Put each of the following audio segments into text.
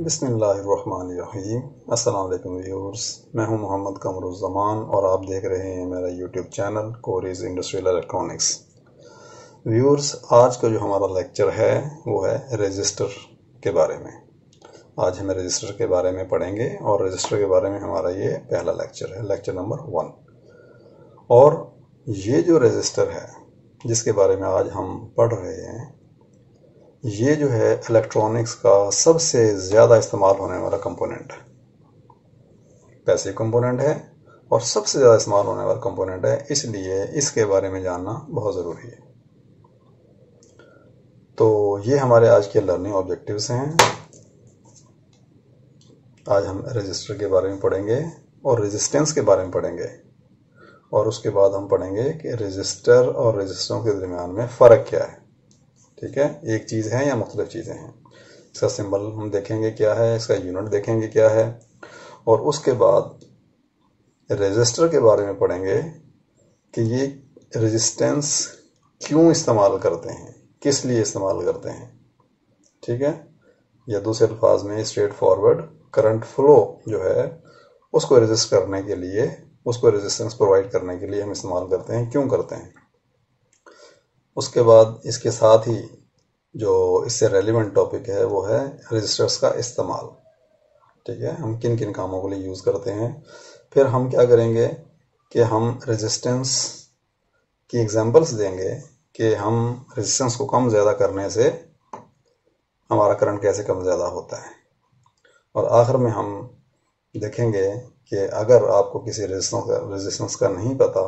बिसमीम व्यूर्स मैं हूं मोहम्मद कमरुज़मान और आप देख रहे हैं मेरा यूट्यूब चैनल कोरिज इंडस्ट्रियल इलेक्ट्रॉनिक्स व्यूर्स आज का जो हमारा लेक्चर है वो है रजिस्टर के बारे में आज हम रजिस्टर के बारे में पढ़ेंगे और रजिस्टर के बारे में हमारा ये पहला लेक्चर है लेक्चर नंबर वन और ये जो रजिस्टर है जिसके बारे में आज हम पढ़ रहे हैं ये जो है इलेक्ट्रॉनिक्स का सबसे ज़्यादा इस्तेमाल होने वाला कंपोनेंट है पैसिव कंपोनेंट है और सबसे ज़्यादा इस्तेमाल होने वाला कंपोनेंट है इसलिए इसके बारे में जानना बहुत ज़रूरी है तो ये हमारे आज के लर्निंग ऑब्जेक्टिव्स हैं आज हम रजिस्टर के बारे में पढ़ेंगे और रेजिस्टेंस के बारे में पढ़ेंगे और उसके बाद हम पढ़ेंगे कि रजिस्टर और रजिस्टरों के दरमियान में फ़र्क क्या है ठीक है एक चीज़ है या मुख्तलिफ चीज़ें हैं इसका सिंबल हम देखेंगे क्या है इसका यूनिट देखेंगे क्या है और उसके बाद रजिस्टर के बारे में पढ़ेंगे कि ये रजिस्टेंस क्यों इस्तेमाल करते हैं किस लिए इस्तेमाल करते हैं ठीक है या दूसरे अल्फाज में स्ट्रेट फॉरवर्ड करंट फ्लो जो है उसको रजिस्ट करने के लिए उसको रेजिस्टेंस प्रोवाइड करने के लिए हम इस्तेमाल करते हैं क्यों करते हैं उसके बाद इसके साथ ही जो इससे रेलिवेंट टॉपिक है वो है रजिस्टर्स का इस्तेमाल ठीक है हम किन किन कामों के लिए यूज़ करते हैं फिर हम क्या करेंगे कि हम रेजिस्टेंस की एग्जांपल्स देंगे कि हम रेजिस्टेंस को कम ज़्यादा करने से हमारा करंट कैसे कम ज़्यादा होता है और आखिर में हम देखेंगे कि अगर आपको किसी रेजिस्टेंस का रेजिस्टेंस का नहीं पता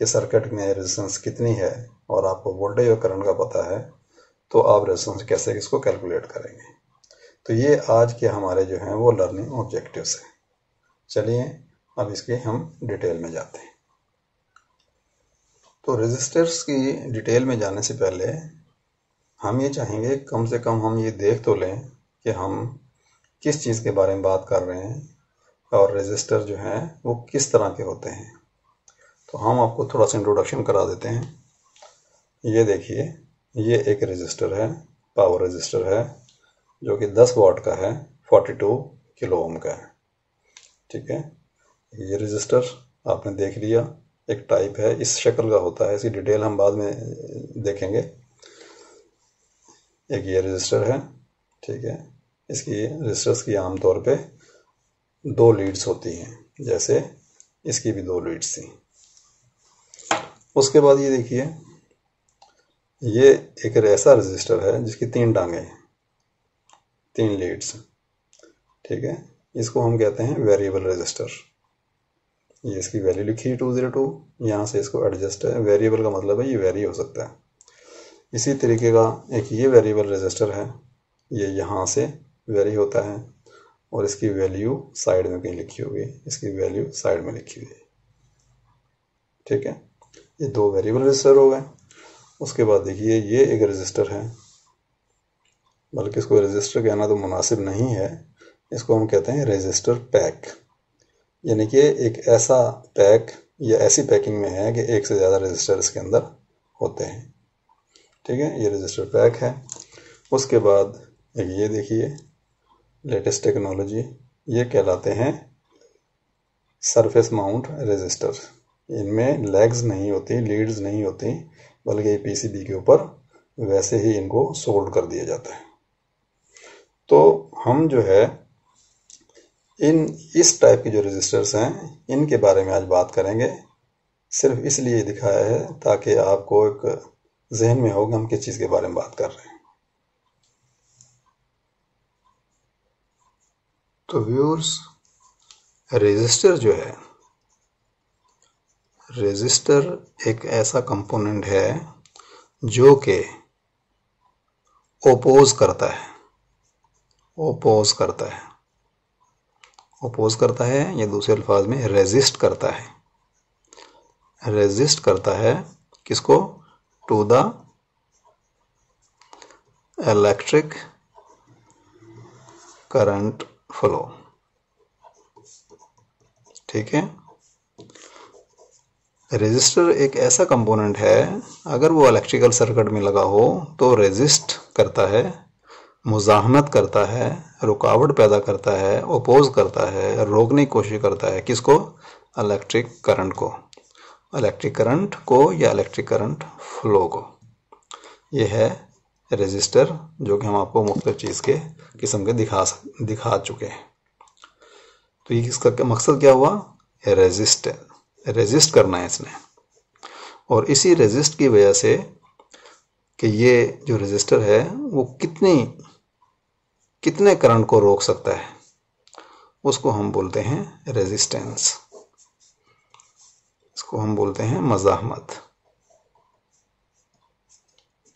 कि सर्किट में रेजिस्टेंस कितनी है और आपको वोल्टेज और करंट का पता है तो आप रेजिस्टेंस कैसे इसको कैलकुलेट करेंगे तो ये आज के हमारे जो हैं वो लर्निंग ऑब्जेक्टिव्स हैं चलिए अब इसके हम डिटेल में जाते हैं तो रजिस्टर्स की डिटेल में जाने से पहले हम ये चाहेंगे कम से कम हम ये देख तो लें कि हम किस चीज़ के बारे में बात कर रहे हैं और रजिस्टर जो हैं वो किस तरह के होते हैं तो हम आपको थोड़ा सा इंट्रोडक्शन करा देते हैं ये देखिए ये एक रजिस्टर है पावर रजिस्टर है जो कि 10 वाट का है 42 किलो ओम का है ठीक है ये रजिस्टर आपने देख लिया एक टाइप है इस शक्ल का होता है इसकी डिटेल हम बाद में देखेंगे एक ये रजिस्टर है ठीक है इसकी रजिस्टर्स की आमतौर पे दो लीड्स होती हैं जैसे इसकी भी दो लीड्स थी उसके बाद ये देखिए ये एक ऐसा रजिस्टर है जिसकी तीन टांगे हैं तीन लीड्स ठीक है इसको हम कहते हैं वेरिएबल रजिस्टर ये इसकी वैल्यू लिखी है टू जीरो टू यहाँ से इसको एडजस्ट है वेरिएबल का मतलब है ये वेरी हो सकता है इसी तरीके का एक ये वेरिएबल रजिस्टर है ये यहाँ से वेरी होता है और इसकी वैल्यू साइड में कहीं लिखी होगी इसकी वैल्यू साइड में लिखी हुई ठीक है ये दो वेरिएबल रजिस्टर हो गए उसके बाद देखिए ये एक रजिस्टर है बल्कि इसको रजिस्टर कहना तो मुनासिब नहीं है इसको हम कहते हैं रजिस्टर पैक यानी कि एक ऐसा पैक या ऐसी पैकिंग में है कि एक से ज़्यादा रजिस्टर इसके अंदर होते हैं ठीक है ये रजिस्टर पैक है उसके बाद एक ये देखिए लेटेस्ट टेक्नोलॉजी ये कहलाते हैं सरफेस माउंट रजिस्टर इनमें लेग्स नहीं होती लीड्स नहीं होती बल्कि पीसीबी के ऊपर वैसे ही इनको सोल्ड कर दिया जाता है तो हम जो है इन इस टाइप के जो रजिस्टर्स हैं इनके बारे में आज बात करेंगे सिर्फ इसलिए दिखाया है ताकि आपको एक जहन में होगा हम किस चीज़ के बारे में बात कर रहे हैं तो व्यूअर्स रजिस्टर जो है रजिस्टर एक ऐसा कंपोनेंट है जो कि ओपोज करता है ओपोज करता है ओपोज करता है या दूसरे अल्फाज में रेजिस्ट करता है रेजिस्ट करता है किसको to the electric current flow ठीक है रेजिस्टर एक ऐसा कंपोनेंट है अगर वो इलेक्ट्रिकल सर्किट में लगा हो तो रेजिस्ट करता है मुजाहमत करता है रुकावट पैदा करता है ओपोज करता है रोकने की कोशिश करता है किसको इलेक्ट्रिक करंट को इलेक्ट्रिक करंट को या इलेक्ट्रिक करंट फ्लो को ये है रजिस्टर जो कि हम आपको मुख्त चीज़ के किस्म के दिखा दिखा चुके हैं तो ये इसका मकसद क्या हुआ रेजिस्टेंस रेजिस्ट करना है इसने और इसी रेजिस्ट की वजह से कि ये जो रजिस्टर है वो कितनी कितने करंट को रोक सकता है उसको हम बोलते हैं रेजिस्टेंस इसको हम बोलते हैं मजाहमत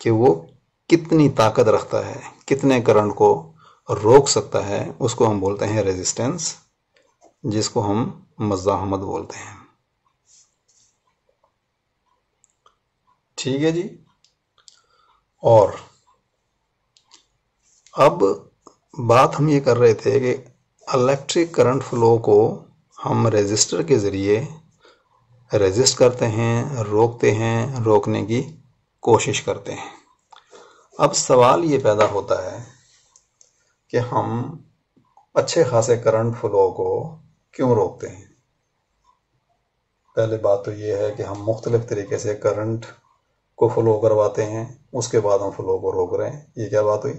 कि वो कितनी ताकत रखता है कितने करंट को रोक सकता है उसको हम बोलते हैं रेजिस्टेंस जिसको हम मजाहमत बोलते हैं ठीक है जी और अब बात हम ये कर रहे थे कि इलेक्ट्रिक करंट फ्लो को हम रेजिस्टर के ज़रिए रेजिस्ट करते हैं रोकते हैं रोकने की कोशिश करते हैं अब सवाल ये पैदा होता है कि हम अच्छे खासे करंट फ्लो को क्यों रोकते हैं पहले बात तो ये है कि हम मुख्तलिफ़ तरीके से करंट को फॉलो करवाते हैं उसके बाद हम फ्लो को रोक रहे हैं ये क्या बात हुई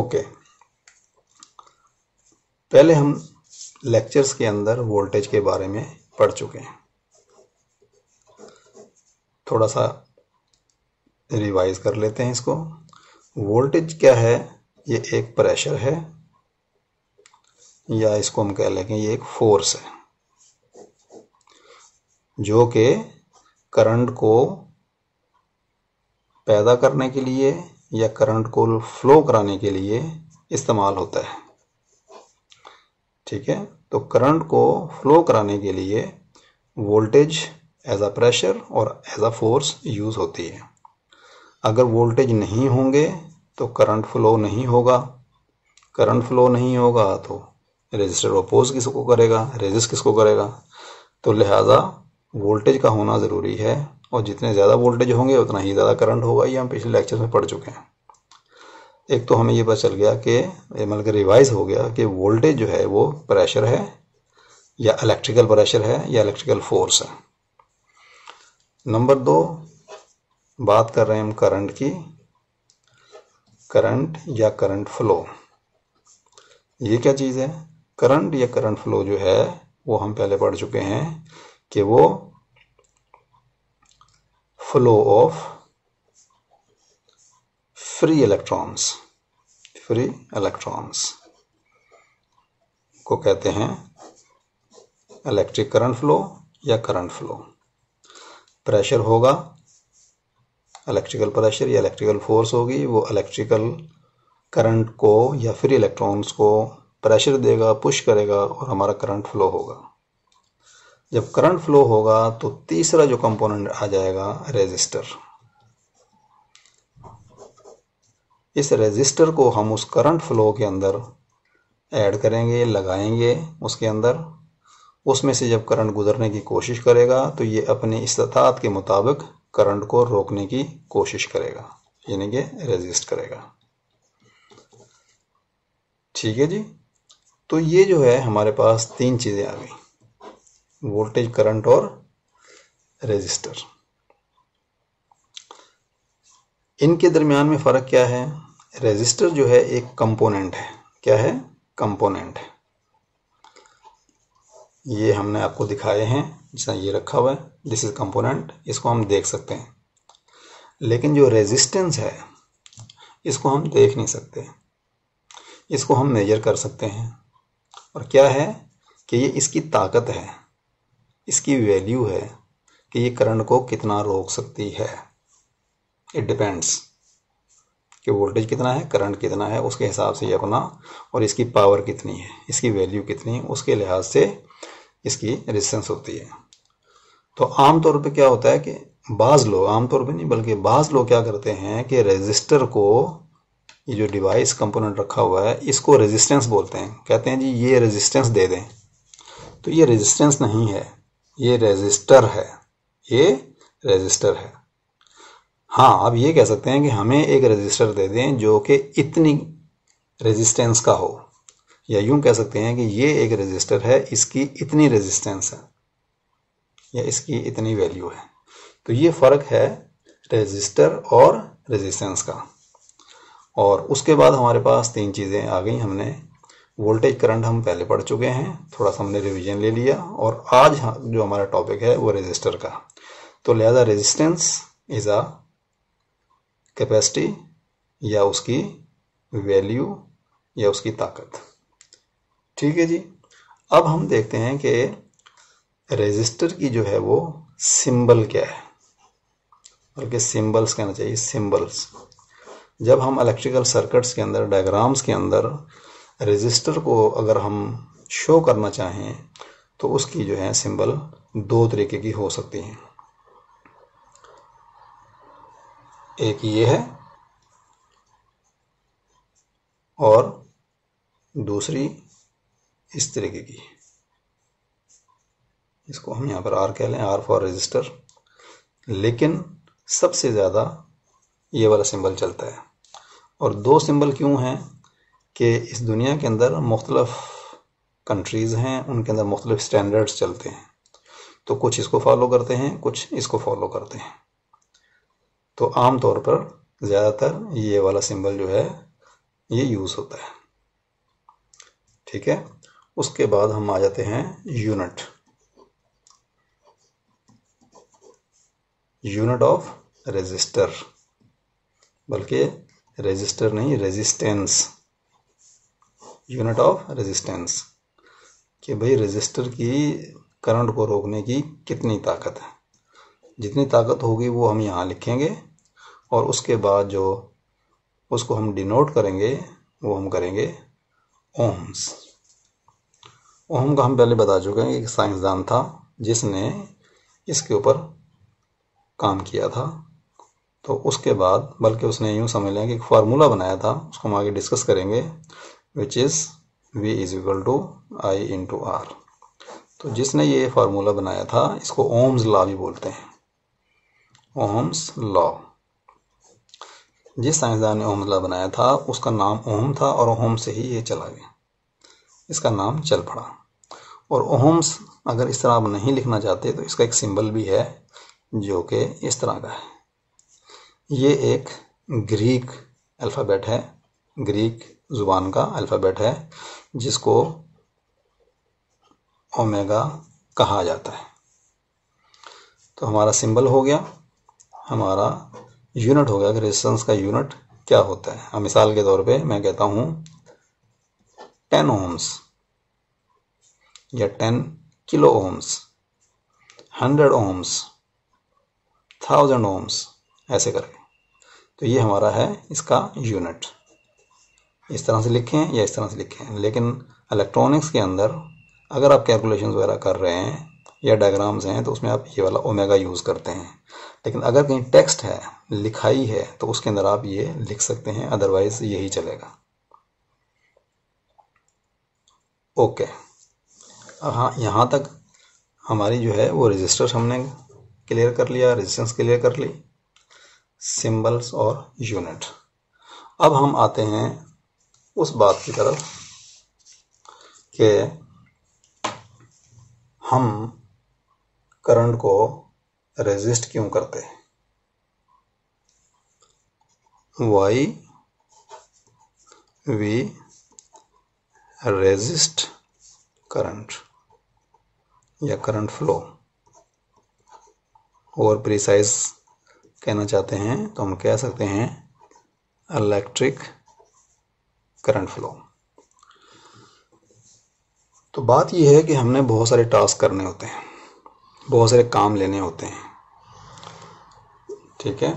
ओके पहले हम लेक्चर्स के अंदर वोल्टेज के बारे में पढ़ चुके हैं थोड़ा सा रिवाइज कर लेते हैं इसको वोल्टेज क्या है ये एक प्रेशर है या इसको हम कह लेंगे ये एक फोर्स है जो कि करंट को पैदा करने के लिए या करंट को फ्लो कराने के लिए इस्तेमाल होता है ठीक है तो करंट को फ्लो कराने के लिए वोल्टेज एज अ प्रेशर और एज अ फोर्स यूज़ होती है अगर वोल्टेज नहीं होंगे तो करंट फ्लो नहीं होगा करंट फ्लो नहीं होगा तो रेजिस्टर अपोज किसको करेगा रेजिस्ट किसको करेगा तो लिहाजा वोल्टेज का होना ज़रूरी है और जितने ज़्यादा वोल्टेज होंगे उतना ही ज़्यादा करंट होगा ये हम पिछले लेक्चर में पढ़ चुके हैं एक तो हमें ये पता चल गया कि मतलब कि रिवाइज हो गया कि वोल्टेज जो है वो प्रेशर है या इलेक्ट्रिकल प्रेशर है या इलेक्ट्रिकल फोर्स है नंबर दो बात कर रहे हैं हम करंट की करंट या करंट फ्लो ये क्या चीज़ है करंट या करंट फ्लो जो है वो हम पहले पढ़ चुके हैं कि वो flow of free electrons free electrons को कहते हैं इलेक्ट्रिक करंट फ्लो या करंट फ्लो प्रेशर होगा इलेक्ट्रिकल प्रेशर या इलेक्ट्रिकल फोर्स होगी वो इलेक्ट्रिकल करंट को या फ्री इलेक्ट्रॉन्स को प्रेशर देगा पुश करेगा और हमारा करंट फ्लो होगा जब करंट फ्लो होगा तो तीसरा जो कंपोनेंट आ जाएगा रेजिस्टर इस रेजिस्टर को हम उस करंट फ्लो के अंदर ऐड करेंगे लगाएंगे उसके अंदर उसमें से जब करंट गुजरने की कोशिश करेगा तो ये अपने इस्तात के मुताबिक करंट को रोकने की कोशिश करेगा यानी कि रेजिस्ट करेगा ठीक है जी तो ये जो है हमारे पास तीन चीज़ें आ गई वोल्टेज करंट और रेजिस्टर इनके दरमियान में फ़र्क क्या है रेजिस्टर जो है एक कंपोनेंट है क्या है कंपोनेंट है ये हमने आपको दिखाए हैं जिसने ये रखा हुआ है दिस इज़ कंपोनेंट इसको हम देख सकते हैं लेकिन जो रेजिस्टेंस है इसको हम देख नहीं सकते इसको हम मेजर कर सकते हैं और क्या है कि ये इसकी ताकत है इसकी वैल्यू है कि ये करंट को कितना रोक सकती है इट डिपेंड्स कि वोल्टेज कितना है करंट कितना है उसके हिसाब से ये अपना और इसकी पावर कितनी है इसकी वैल्यू कितनी है उसके लिहाज से इसकी रिस्टेंस होती है तो आमतौर पे क्या होता है कि बाज लोग आमतौर पे नहीं बल्कि बाज लोग क्या करते हैं कि रेजिस्टर को ये जो डिवाइस कंपोनेंट रखा हुआ है इसको रेजिस्टेंस बोलते हैं कहते हैं जी ये रेजिस्टेंस दे दें तो ये रेजिस्टेंस नहीं है ये रजिस्टर है ये रजिस्टर है हाँ आप ये कह सकते हैं कि हमें एक रजिस्टर दे दें जो कि इतनी रेजिस्टेंस का हो या यूं कह सकते हैं कि ये एक रजिस्टर है इसकी इतनी रेजिस्टेंस है या इसकी इतनी वैल्यू है तो ये फ़र्क है रजिस्टर और रेजिस्टेंस का और उसके बाद हमारे पास तीन चीज़ें आ गई हमने वोल्टेज करंट हम पहले पढ़ चुके हैं थोड़ा सा हमने रिवीजन ले लिया और आज हाँ, जो हमारा टॉपिक है वो रेजिस्टर का तो लिहाजा रेजिस्टेंस इज अ कैपेसिटी या उसकी वैल्यू या उसकी ताकत ठीक है जी अब हम देखते हैं कि रेजिस्टर की जो है वो सिंबल क्या है बल्कि सिंबल्स कहना चाहिए सिंबल्स जब हम इलेक्ट्रिकल सर्किट्स के अंदर डायग्राम्स के अंदर रजिस्टर को अगर हम शो करना चाहें तो उसकी जो है सिंबल दो तरीके की हो सकती हैं एक ये है और दूसरी इस तरीके की इसको हम यहाँ पर आर कह लें आर फॉर रजिस्टर लेकिन सबसे ज़्यादा ये वाला सिंबल चलता है और दो सिंबल क्यों हैं कि इस दुनिया के अंदर मुख्तलफ़ कंट्रीज़ हैं उनके अंदर मुख्तलिफ स्टैंडर्ड्स चलते हैं तो कुछ इसको फॉलो करते हैं कुछ इसको फॉलो करते हैं तो आम तौर पर ज़्यादातर ये वाला सिंबल जो है ये यूज़ होता है ठीक है उसके बाद हम आ जाते हैं यूनिट यूनिट ऑफ रेजिस्टर बल्कि रेजिस्टर नहीं रेजिस्टेंस यूनिट ऑफ रेजिस्टेंस कि भाई रेजिस्टर की करंट को रोकने की कितनी ताकत है जितनी ताकत होगी वो हम यहाँ लिखेंगे और उसके बाद जो उसको हम डिनोट करेंगे वो हम करेंगे ओम्स ओम का हम पहले बता चुके हैं कि साइंसदान था जिसने इसके ऊपर काम किया था तो उसके बाद बल्कि उसने यूँ समझ लिया कि एक फार्मूला बनाया था उसको हम आगे डिस्कस करेंगे which is V is equal to I to R तो जिसने ये फार्मूला बनाया था इसको ओम्स लॉ भी बोलते हैं ओम्स लॉ जिस साइंसदान ने ओम्स लॉ बनाया था उसका नाम ओम था और ओम से ही ये चला गया इसका नाम चल पड़ा और ओम्स अगर इस तरह आप नहीं लिखना चाहते तो इसका एक सिंबल भी है जो कि इस तरह का है ये एक ग्रीक अल्फ़ाबेट है ग्रीक ज़ुबान का अल्फ़ाबेट है जिसको ओमेगा कहा जाता है तो हमारा सिंबल हो गया हमारा यूनिट हो गया कि रेजिस्टेंस का यूनिट क्या होता है मिसाल के तौर पे मैं कहता हूँ टेन ओम्स या ten kilo ohms hundred ohms thousand ohms ऐसे करके तो ये हमारा है इसका यूनिट इस तरह से लिखें या इस तरह से लिखें लेकिन इलेक्ट्रॉनिक्स के अंदर अगर आप कैलकुलेशन वगैरह कर रहे हैं या डायग्राम्स हैं तो उसमें आप ये वाला ओमेगा यूज़ करते हैं लेकिन अगर कहीं टेक्स्ट है लिखाई है तो उसके अंदर आप ये लिख सकते हैं अदरवाइज यही चलेगा ओके हाँ यहाँ तक हमारी जो है वो रजिस्टर्स हमने क्लियर कर लिया रजिस्टेंस क्लियर कर ली सिंबल्स और यूनिट अब हम आते हैं उस बात की तरफ कि हम करंट को रेजिस्ट क्यों करते हैं वाई वी रेजिस्ट करंट या करंट फ्लो और प्रिसाइज कहना चाहते हैं तो हम कह सकते हैं इलेक्ट्रिक करंट फ्लो तो बात यह है कि हमने बहुत सारे टास्क करने होते हैं बहुत सारे काम लेने होते हैं ठीक है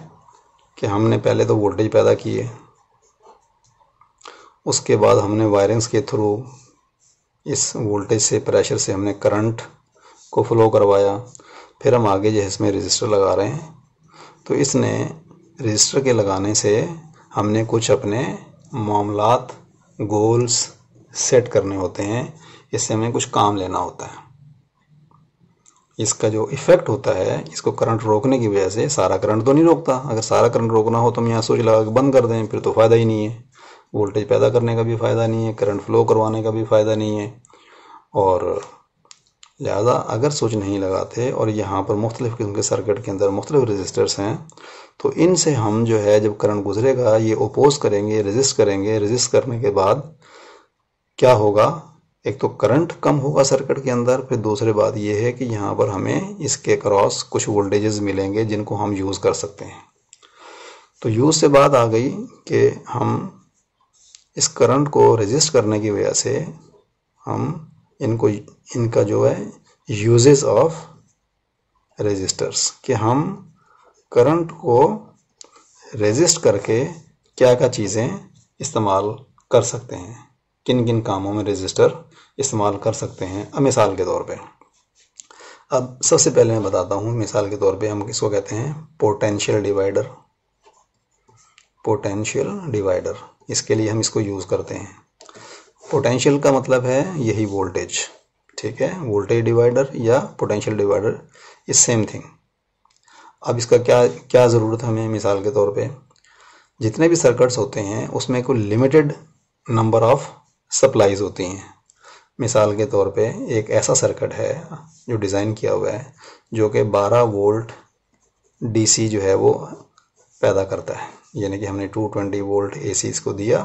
कि हमने पहले तो वोल्टेज पैदा किए उसके बाद हमने वायरिंग्स के थ्रू इस वोल्टेज से प्रेशर से हमने करंट को फ्लो करवाया फिर हम आगे जो है इसमें रजिस्टर लगा रहे हैं तो इसने रजिस्टर के लगाने से हमने कुछ अपने मामलात गोल्स सेट करने होते हैं इससे हमें कुछ काम लेना होता है इसका जो इफेक्ट होता है इसको करंट रोकने की वजह से सारा करंट तो नहीं रोकता अगर सारा करंट रोकना हो तो हम यहाँ स्विच लगा के बंद कर दें फिर तो फ़ायदा ही नहीं है वोल्टेज पैदा करने का भी फ़ायदा नहीं है करंट फ्लो करवाने का भी फ़ायदा नहीं है और लिहाजा अगर स्विच नहीं लगाते और यहाँ पर मुख्तलिफ़ किस्म के सर्किट के अंदर मुख्तलिफ रजिस्टर्स हैं तो इनसे हम जो है जब करंट गुजरेगा ये ओपोज करेंगे रजिस्ट करेंगे रजिस्ट करने के बाद क्या होगा एक तो करंट कम होगा सर्किट के अंदर फिर दूसरी बात यह है कि यहाँ पर हमें इसके क्रॉस कुछ वोल्टेजेस मिलेंगे जिनको हम यूज़ कर सकते हैं तो यूज़ से बात आ गई कि हम इस करंट को रजिस्ट करने की वजह से हम इनको इनका जो है यूजेज ऑफ रेजिस्टर्स कि हम करंट को रेजिस्ट करके क्या क्या चीज़ें इस्तेमाल कर सकते हैं किन किन कामों में रजिस्टर इस्तेमाल कर सकते हैं अब मिसाल के तौर पे अब सबसे पहले मैं बताता हूँ मिसाल के तौर पे हम किसको कहते हैं पोटेंशियल डिवाइडर पोटेंशियल डिवाइडर इसके लिए हम इसको यूज़ करते हैं पोटेंशियल का मतलब है यही वोल्टेज ठीक है वोल्टेज डिवाइडर या potential divider is same thing अब इसका क्या क्या ज़रूरत हमें मिसाल के तौर पे जितने भी सर्कट्स होते हैं उसमें कोई लिमिटेड नंबर ऑफ सप्लाईज होती हैं मिसाल के तौर पे एक ऐसा सर्किट है जो डिज़ाइन किया हुआ है जो कि 12 वोल्ट डीसी जो है वो पैदा करता है यानी कि हमने 220 वोल्ट एसी इसको दिया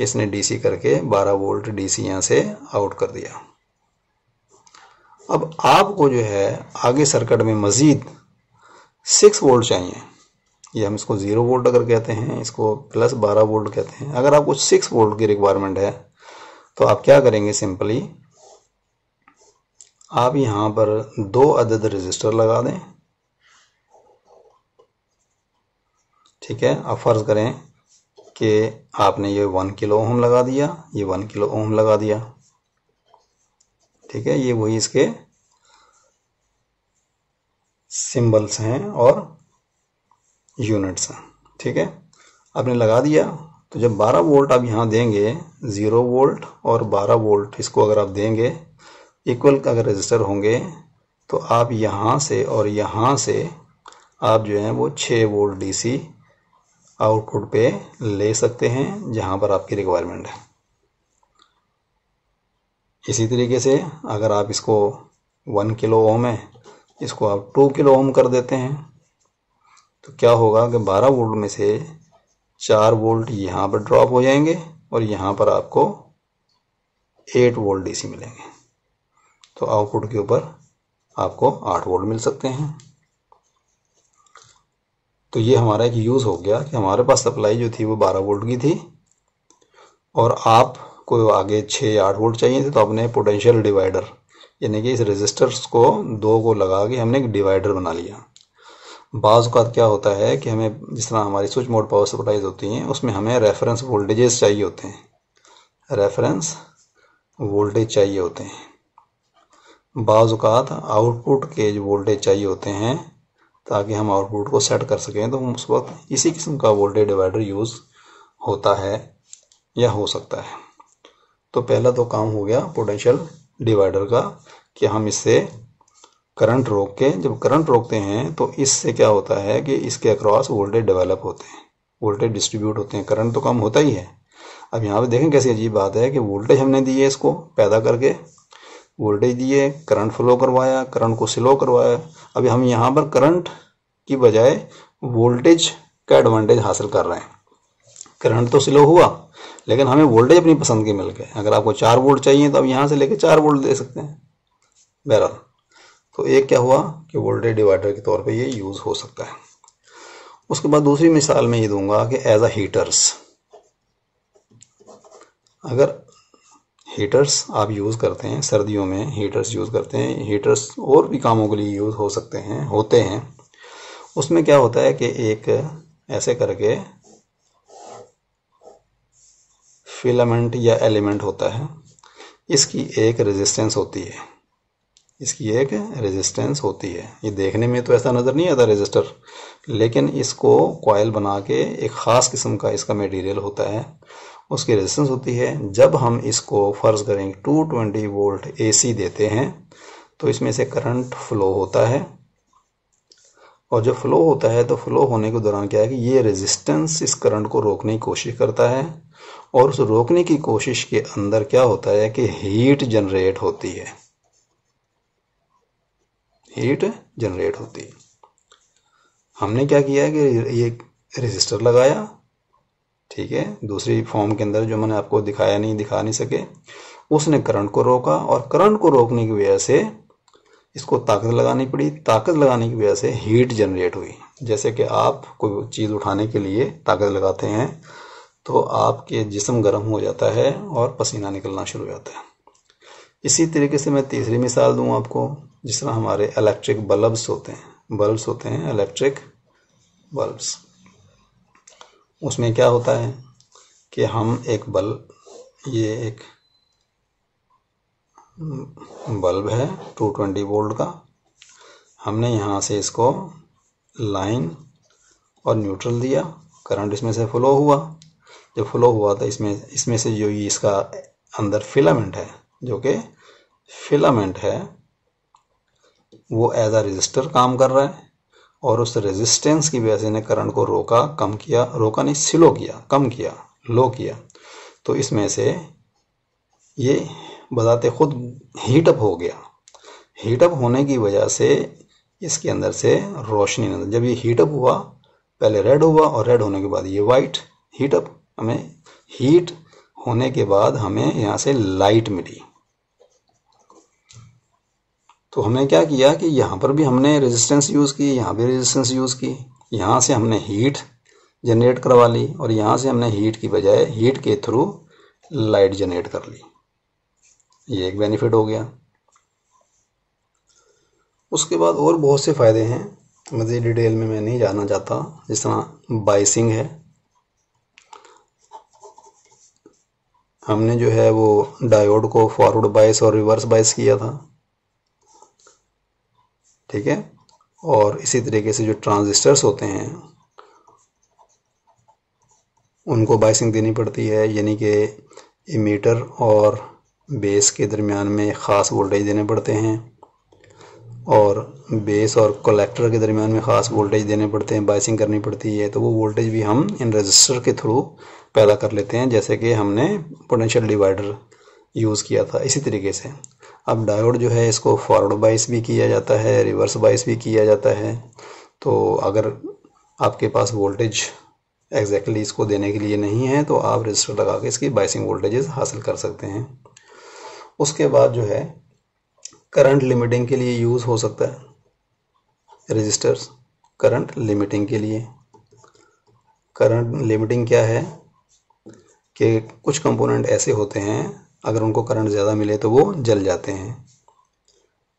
इसने डीसी करके 12 वोल्ट डीसी यहाँ से आउट कर दिया अब आपको जो है आगे सर्किट में मज़ीद 6 वोल्ट चाहिए ये हम इसको ज़ीरो वोल्ट अगर कहते हैं इसको प्लस बारह वोल्ट कहते हैं अगर आपको सिक्स वोल्ट की रिक्वायरमेंट है तो आप क्या करेंगे सिंपली आप यहाँ पर दो अदद रजिस्टर लगा दें ठीक है आप फर्ज करें कि आपने ये वन किलो ओम लगा दिया ये वन किलो ओम लगा दिया ठीक है ये वही इसके सिंबल्स हैं और यूनिट्स हैं ठीक है आपने लगा दिया तो जब 12 वोल्ट आप यहाँ देंगे ज़ीरो वोल्ट और 12 वोल्ट इसको अगर आप देंगे इक्वल अगर रजिस्टर होंगे तो आप यहाँ से और यहाँ से आप जो हैं वो 6 वोल्ट डीसी आउटपुट पे ले सकते हैं जहाँ पर आपकी रिक्वायरमेंट है इसी तरीके से अगर आप इसको वन किलो ओम है इसको आप टू किलो ओम कर देते हैं तो क्या होगा कि बारह वोल्ट में से चार वोल्ट यहाँ पर ड्रॉप हो जाएंगे और यहाँ पर आपको एट वोल्ट डीसी मिलेंगे तो आउटपुट के ऊपर आपको आठ वोल्ट मिल सकते हैं तो ये हमारा एक यूज़ हो गया कि हमारे पास सप्लाई जो थी वो बारह वोल्ट की थी और आप को आगे छः या आठ वोल्ट चाहिए थे तो आपने पोटेंशियल डिवाइडर यानी कि इस रेजिस्टर्स को दो को लगा के हमने एक डिवाइडर बना लिया बाज़ क्या होता है कि हमें जिस तरह हमारी स्विच मोड पावर सप्लाईज होती हैं उसमें हमें रेफरेंस वोल्टेजेस चाहिए होते हैं रेफरेंस वोल्टेज चाहिए होते हैं बाज़ात आउटपुट के जो वोल्टेज चाहिए होते हैं ताकि हम आउटपुट को सेट कर सकें तो उस वक्त इसी किस्म का वोल्टेज डिवाइडर यूज़ होता है या हो सकता है तो पहला तो काम हो गया पोटेंशियल डिवाइडर का कि हम इससे करंट रोक के जब करंट रोकते हैं तो इससे क्या होता है कि इसके अक्रॉस वोल्टेज डेवलप होते हैं वोल्टेज डिस्ट्रीब्यूट होते हैं करंट तो कम होता ही है अब यहाँ पे देखें कैसी अजीब बात है कि वोल्टेज हमने दी है इसको पैदा करके वोल्टेज दिए करंट फ्लो करवाया करंट को स्लो करवाया अभी हम यहाँ पर करंट की बजाय वोल्टेज का एडवांटेज हासिल कर रहे हैं करंट तो स्लो हुआ लेकिन हमें वोल्टेज अपनी पसंद की मिल गए अगर आपको चार वोल्ट चाहिए तो आप यहाँ से लेके चार वोल्ट दे सकते हैं बहरहाल तो एक क्या हुआ कि वोल्टेज डिवाइडर के तौर पर ये यूज़ हो सकता है उसके बाद दूसरी मिसाल में ये दूंगा कि एज अ हीटर्स अगर हीटर्स आप यूज़ करते हैं सर्दियों में हीटर्स यूज़ करते हैं हीटर्स और भी कामों के लिए यूज़ हो सकते हैं होते हैं उसमें क्या होता है कि एक ऐसे करके फिलामेंट या एलिमेंट होता है इसकी एक रेजिस्टेंस होती है इसकी एक रेजिस्टेंस होती है ये देखने में तो ऐसा नज़र नहीं आता रेजिस्टर लेकिन इसको कॉयल बना के एक ख़ास किस्म का इसका मटेरियल होता है उसकी रेजिस्टेंस होती है जब हम इसको फर्ज करेंगे ट्वेंटी वोल्ट ए देते हैं तो इसमें से करंट फ्लो होता है और जब फ्लो होता है तो फ्लो होने के दौरान क्या है कि ये रेजिस्टेंस इस करंट को रोकने की कोशिश करता है और उस रोकने की कोशिश के अंदर क्या होता है कि हीट जनरेट होती है हीट जनरेट होती है हमने क्या किया है कि ये रेजिस्टर लगाया ठीक है दूसरी फॉर्म के अंदर जो मैंने आपको दिखाया नहीं दिखा नहीं सके उसने करंट को रोका और करंट को रोकने की वजह से इसको ताकत लगानी पड़ी ताकत लगाने की वजह से हीट जनरेट हुई जैसे कि आप कोई चीज़ उठाने के लिए ताकत लगाते हैं तो आपके जिसम गर्म हो जाता है और पसीना निकलना शुरू हो जाता है इसी तरीके से मैं तीसरी मिसाल दूँ आपको जिस तरह हमारे इलेक्ट्रिक बल्ब्स होते हैं बल्ब्स होते हैं इलेक्ट्रिक बल्ब्स उसमें क्या होता है कि हम एक बल्ब ये एक बल्ब है 220 वोल्ट का हमने यहाँ से इसको लाइन और न्यूट्रल दिया करंट इसमें से फ्लो हुआ जब फ्लो हुआ तो इसमें इसमें से जो ये इसका अंदर फिलामेंट है जो कि फिलामेंट है वो एज आ रजिस्टर काम कर रहा है और उस रेजिस्टेंस की वजह से ने करंट को रोका कम किया रोका नहीं स्लो किया कम किया लो किया तो इसमें से ये बताते खुद हीटअप हो गया हीटअप होने की वजह से इसके अंदर से रोशनी अंदर जब ये हीटअप हुआ पहले रेड हुआ और रेड होने के बाद ये वाइट हीटअप हमें हीट होने के बाद हमें यहाँ से लाइट मिली तो हमने क्या किया कि यहाँ पर भी हमने रेजिस्टेंस यूज़ की यहाँ भी रेजिस्टेंस यूज़ की यहाँ से हमने हीट जनरेट करवा ली और यहाँ से हमने हीट की बजाय हीट के थ्रू लाइट जनरेट कर ली ये एक बेनिफिट हो गया उसके बाद और बहुत से फ़ायदे हैं मज़े डिटेल में मैं नहीं जानना चाहता जिस तरह बाइसिंग है हमने जो है वो डायोड को फॉरवर्ड बाइस और रिवर्स बाइस किया था ठीक है और इसी तरीके से जो ट्रांजिस्टर्स होते हैं उनको बाइसिंग देनी पड़ती है यानी कि इमीटर और बेस के दरमियान में ख़ास वोल्टेज देने पड़ते हैं और बेस और कलेक्टर के दरमियान में ख़ास वोल्टेज देने पड़ते हैं बाइसिंग करनी पड़ती है तो वो वोल्टेज भी हम इन रजिस्टर के थ्रू पैदा कर लेते हैं जैसे कि हमने पोटेंशियल डिवाइडर यूज़ किया था इसी तरीके से अब डायोड जो है इसको फॉरवर्ड बाइस भी किया जाता है रिवर्स बाइस भी किया जाता है तो अगर आपके पास वोल्टेज एग्जैक्टली exactly इसको देने के लिए नहीं है तो आप रजिस्टर लगा के इसकी बाइसिंग वोल्टेजेस हासिल कर सकते हैं उसके बाद जो है करंट लिमिटिंग के लिए यूज़ हो सकता है रजिस्टर्स करंट लिमिटिंग के लिए करंट लिमिटिंग क्या है कि कुछ कंपोनेंट ऐसे होते हैं अगर उनको करंट ज़्यादा मिले तो वो जल जाते हैं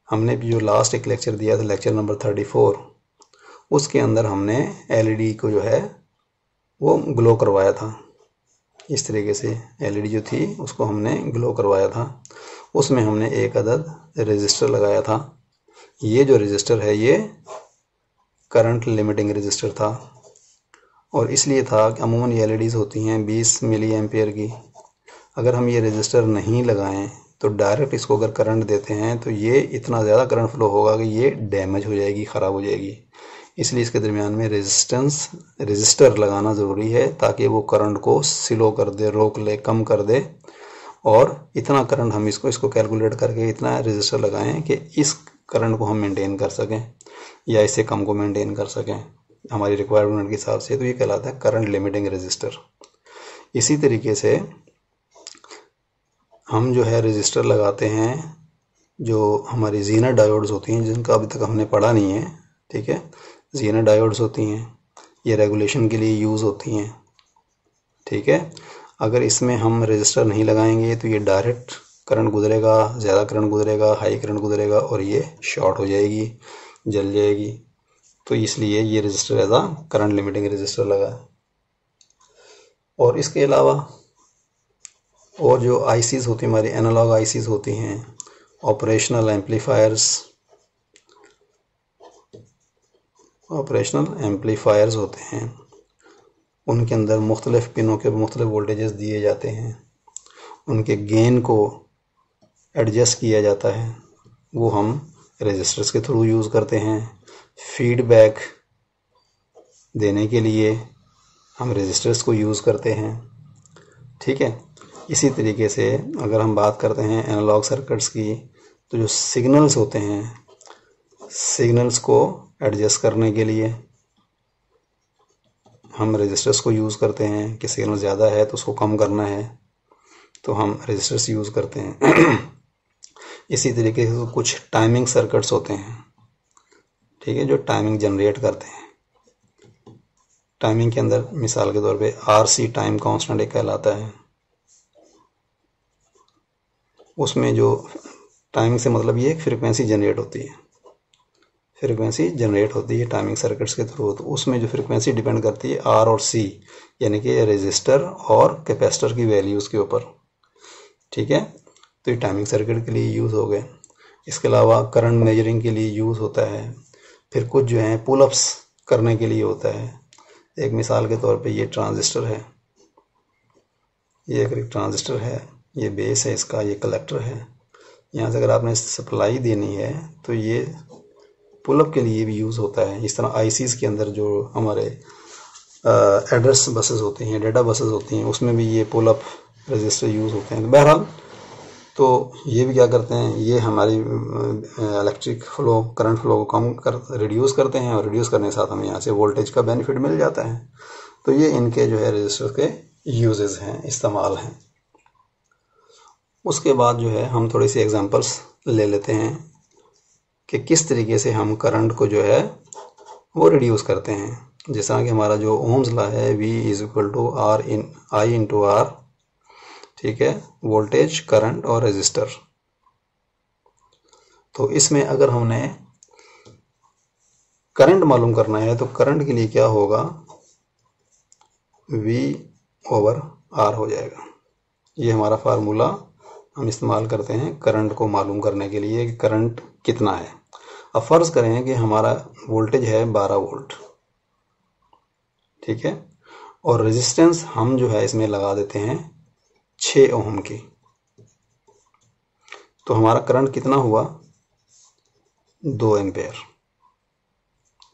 हमने जो लास्ट एक लेक्चर दिया था लेक्चर नंबर थर्टी फोर उसके अंदर हमने एलईडी e को जो है वो ग्लो करवाया था इस तरीके से एलईडी e जो थी उसको हमने ग्लो करवाया था उसमें हमने एक अदद रजिस्टर लगाया था ये जो रजिस्टर है ये करंट लिमिटिंग रजिस्टर था और इसलिए था कि अमूमन ये एल e होती हैं 20 मिली एम्पियर की अगर हम ये रजिस्टर नहीं लगाएं तो डायरेक्ट इसको अगर करंट देते हैं तो ये इतना ज़्यादा करंट फ्लो होगा कि ये डैमेज हो जाएगी ख़राब हो जाएगी इसलिए इसके दरमियान में रेजिस्टेंस रजिस्टर लगाना ज़रूरी है ताकि वो करंट को स्लो कर दे रोक ले कम कर दे और इतना करंट हम इसको इसको कैलकुलेट करके इतना रजिस्टर लगाएं कि इस करंट को हम मेंटेन कर सकें या इससे कम को मेंटेन कर सकें हमारी रिक्वायरमेंट के हिसाब से तो ये कहलाता है करंट लिमिटिंग रजिस्टर इसी तरीके से हम जो है रजिस्टर लगाते हैं जो हमारी जीना डायोड्स होती हैं जिनका अभी तक हमने पढ़ा नहीं है ठीक है जीना डायोड्स होती हैं ये रेगुलेशन के लिए यूज़ होती हैं ठीक है अगर इसमें हम रजिस्टर नहीं लगाएंगे तो ये डायरेक्ट करंट गुजरेगा ज़्यादा करंट गुजरेगा हाई करंट गुजरेगा और ये शॉर्ट हो जाएगी जल जाएगी तो इसलिए ये resistor as a current limiting resistor लगा और इसके अलावा और जो आईसीज होती हैं हमारी एनालॉग आईसीज होती हैं ऑपरेशनल एम्पलीफायर्स ऑपरेशनल एम्पलीफायर्स होते हैं उनके अंदर मुख्तलिफ़ पिनों के मुख्तलिफ़ वोल्टेजेस दिए जाते हैं उनके गेन को एडजस्ट किया जाता है वो हम रजिस्टर्स के थ्रू यूज़ करते हैं फीडबैक देने के लिए हम रजिस्टर्स को यूज़ करते हैं ठीक है इसी तरीके से अगर हम बात करते हैं एनालॉग सर्किट्स की तो जो सिग्नल्स होते हैं सिग्नल्स को एडजस्ट करने के लिए हम रजिस्टर्स को यूज़ करते हैं कि सिग्नल ज़्यादा है तो उसको कम करना है तो हम रजिस्टर्स यूज़ करते हैं इसी तरीके से कुछ टाइमिंग सर्किट्स होते हैं ठीक है जो टाइमिंग जनरेट करते हैं टाइमिंग के अंदर मिसाल के तौर पे आर सी टाइम कांस्टेंट एक कहलाता है उसमें जो टाइमिंग से मतलब ये फ्रिक्वेंसी जनरेट होती है फ्रिक्वेंसी जनरेट होती है टाइमिंग सर्किट्स के थ्रू तो उसमें जो फ्रिक्वेंसी डिपेंड करती है आर और सी यानी कि रजिस्टर और कैपेसिटर की वैल्यूज़ के ऊपर ठीक है तो ये टाइमिंग सर्किट के लिए यूज़ हो गए इसके अलावा करंट मेजरिंग के लिए यूज़ होता है फिर कुछ जो है पुलअप्स करने के लिए होता है एक मिसाल के तौर पर ये ट्रांजिस्टर है ये एक ट्रांजिस्टर है ये बेस है इसका ये कलेक्टर है यहाँ से अगर आपने सप्लाई देनी है तो ये पुलअप के लिए भी यूज़ होता है इस तरह आईसीस के अंदर जो हमारे एड्रेस बसेस होते हैं डेटा बसेस होती हैं उसमें भी ये पुलअप रजिस्टर यूज़ होते हैं बहरहाल तो ये भी क्या करते हैं ये हमारी इलेक्ट्रिक फ्लो करंट फ्लो को कम कर रिड्यूस करते हैं और रिड्यूस करने के साथ हमें यहाँ से वोल्टेज का बेनिफिट मिल जाता है तो ये इनके जो है रजिस्टर के यूजेस हैं इस्तेमाल हैं उसके बाद जो है हम थोड़ी सी एग्जांपल्स ले लेते हैं कि किस तरीके से हम करंट को जो है वो रिड्यूस करते हैं जिस तरह कि हमारा जो ओम्स ला है V is equal to R in I in to R ठीक है वोल्टेज करंट और रेजिस्टर तो इसमें अगर हमने करंट मालूम करना है तो करंट के लिए क्या होगा वी ओवर आर हो जाएगा ये हमारा फार्मूला हम इस्तेमाल करते हैं करंट को मालूम करने के लिए कि करंट कितना है अब फ़र्ज़ करें कि हमारा वोल्टेज है 12 वोल्ट ठीक है और रेजिस्टेंस हम जो है इसमें लगा देते हैं 6 ओम की तो हमारा करंट कितना हुआ दो एम्पेयर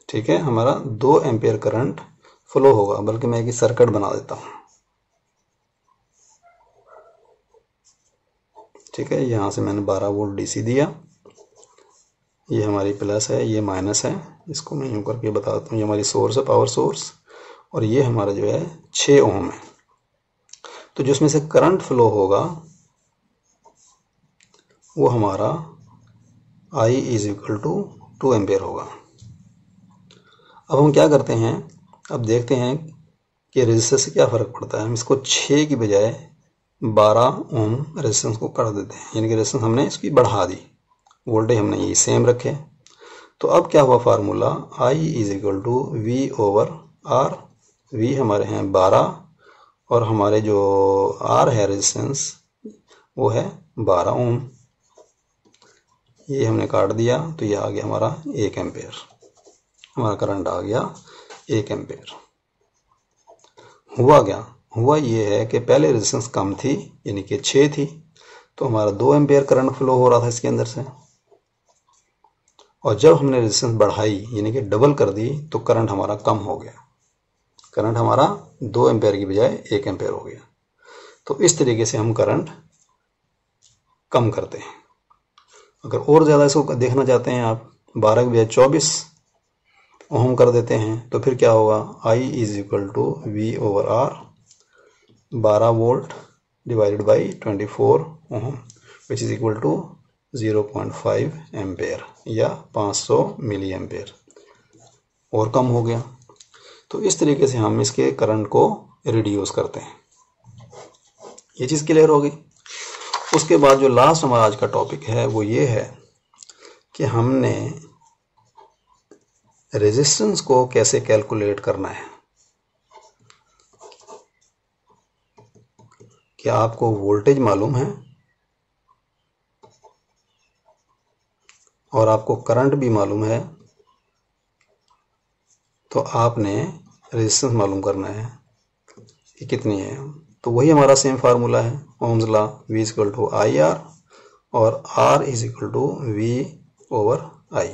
ठीक है हमारा दो एम्पेयर करंट फ्लो होगा बल्कि मैं एक सर्किट बना देता हूँ ठीक है यहाँ से मैंने 12 वोल्ट डीसी दिया ये हमारी प्लस है ये माइनस है इसको मैं यूँ करके बताता हूँ ये हमारी सोर्स है पावर सोर्स और ये हमारा जो है छः ओम है तो जिसमें से करंट फ्लो होगा वो हमारा I is equal to two ampere होगा अब हम क्या करते हैं अब देखते हैं कि रजिस्टर से क्या फ़र्क पड़ता है हम इसको छः की बजाय बारह ओम रेजिस्टेंस को कर देते हैं यानी कि रेजिस्टेंस हमने इसकी बढ़ा दी वोल्टेज हमने यही सेम रखे तो अब क्या हुआ formula I is equal to V over R V हमारे हैं बारह और हमारे जो आर है रेजिस्टेंस वो है बारह ओम ये हमने काट दिया तो ये आ गया हमारा एक एम्पेयर हमारा करंट आ गया एक एम्पेयर हुआ क्या हुआ ये है कि पहले रेजिस्टेंस कम थी यानी कि छः थी तो हमारा दो एम्पेयर करंट फ्लो हो रहा था इसके अंदर से और जब हमने रेजिस्टेंस बढ़ाई यानी कि डबल कर दी तो करंट हमारा कम हो गया करंट हमारा दो एम्पेयर की बजाय एक एम्पेयर हो गया तो इस तरीके से हम करंट कम करते हैं अगर और ज़्यादा इसको देखना चाहते हैं आप बारह के बजाय चौबीस ओहम कर देते हैं तो फिर क्या होगा I is equal to V over R 12 volt divided by 24 ohm uh-huh, which is equal to 0.5 ampere या 500 मिली एम्पेयर और कम हो गया तो इस तरीके से हम इसके करंट को रिड्यूस करते हैं ये चीज़ क्लियर हो गई उसके बाद जो लास्ट हमारा आज का टॉपिक है वो ये है कि हमने रेजिस्टेंस को कैसे कैलकुलेट करना है क्या आपको वोल्टेज मालूम है और आपको करंट भी मालूम है तो आपने रेजिस्टेंस मालूम करना है कि कितनी है तो वही हमारा सेम फार्मूला है ohm's law V is equal to I R और R is equal to V over I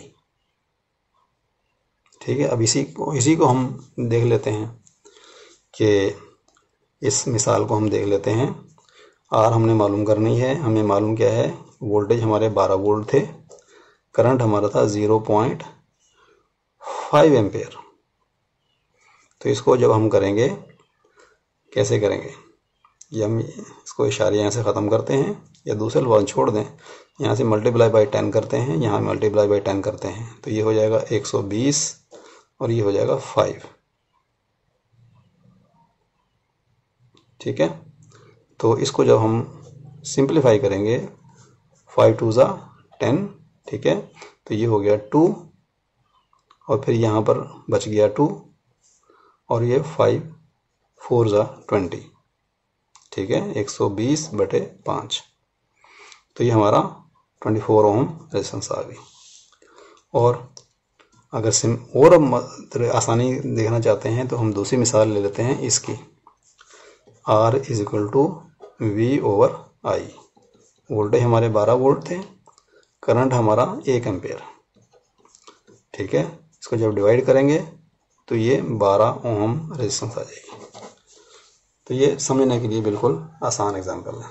ठीक है अब इसी को इसी को हम देख लेते हैं कि इस मिसाल को हम देख लेते हैं आर हमने मालूम करनी है हमें मालूम क्या है वोल्टेज हमारे 12 वोल्ट थे करंट हमारा था 0.5 पॉइंट तो इसको जब हम करेंगे कैसे करेंगे ये हम इसको इशारे यहाँ से ख़त्म करते हैं या दूसरे लफाज छोड़ दें यहाँ से मल्टीप्लाई बाई टेन करते हैं यहाँ मल्टीप्लाई बाई टेन करते हैं तो ये हो जाएगा 120 और ये हो जाएगा 5 ठीक है तो इसको जब हम सिंप्लीफाई करेंगे फाइव टू ज़ा टेन ठीक है तो ये हो गया टू और फिर यहाँ पर बच गया टू और ये फाइव फोर ज़ा ट्वेंटी ठीक है एक सौ बीस बटे पाँच तो ये हमारा ट्वेंटी फोर ओम रेजिस्टेंस आ गई और अगर सिम और आसानी देखना चाहते हैं तो हम दूसरी मिसाल ले लेते हैं इसकी R is equal to V over I voltage हमारे 12 वोल्ट थे करंट हमारा एक एम्पेयर ठीक है इसको जब डिवाइड करेंगे तो ये 12 ओम रेजिस्टेंस आ जाएगी तो ये समझने के लिए बिल्कुल आसान एग्जाम्पल है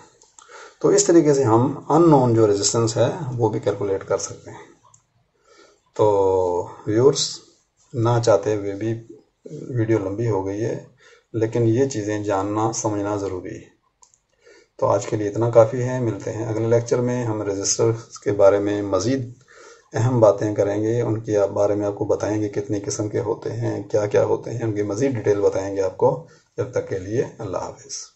तो इस तरीके से हम अननोन जो रेजिस्टेंस है वो भी कैलकुलेट कर सकते हैं तो व्यूअर्स ना चाहते हुए भी वीडियो लंबी हो गई है लेकिन ये चीज़ें जानना समझना ज़रूरी है तो आज के लिए इतना काफ़ी है मिलते हैं अगले लेक्चर में हम रजिस्टर के बारे में मज़ीद अहम बातें करेंगे उनके आप बारे में आपको बताएंगे कितने किस्म के होते हैं क्या क्या होते हैं उनकी मज़ीद डिटेल बताएंगे आपको जब तक के लिए अल्लाह हाफिज़